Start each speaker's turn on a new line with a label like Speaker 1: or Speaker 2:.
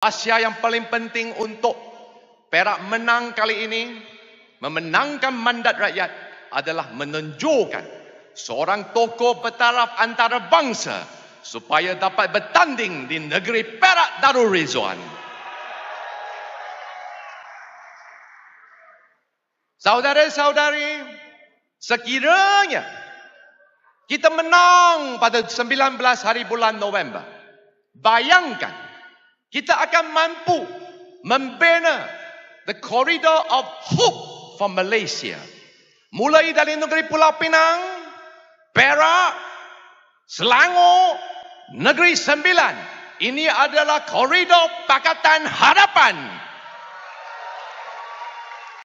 Speaker 1: rahasia yang paling penting untuk Perak menang kali ini memenangkan mandat rakyat adalah menunjukkan seorang tokoh petaraf antarabangsa supaya dapat bertanding di negeri Perak Darul Rizwan. Saudara-saudari, sekiranya kita menang pada 19 hari bulan November, bayangkan kita akan mampu membina the corridor of hope for Malaysia. Mulai dari negeri Pulau Pinang, Perak, Selangor, Negeri Sembilan. Ini adalah koridor Pakatan Harapan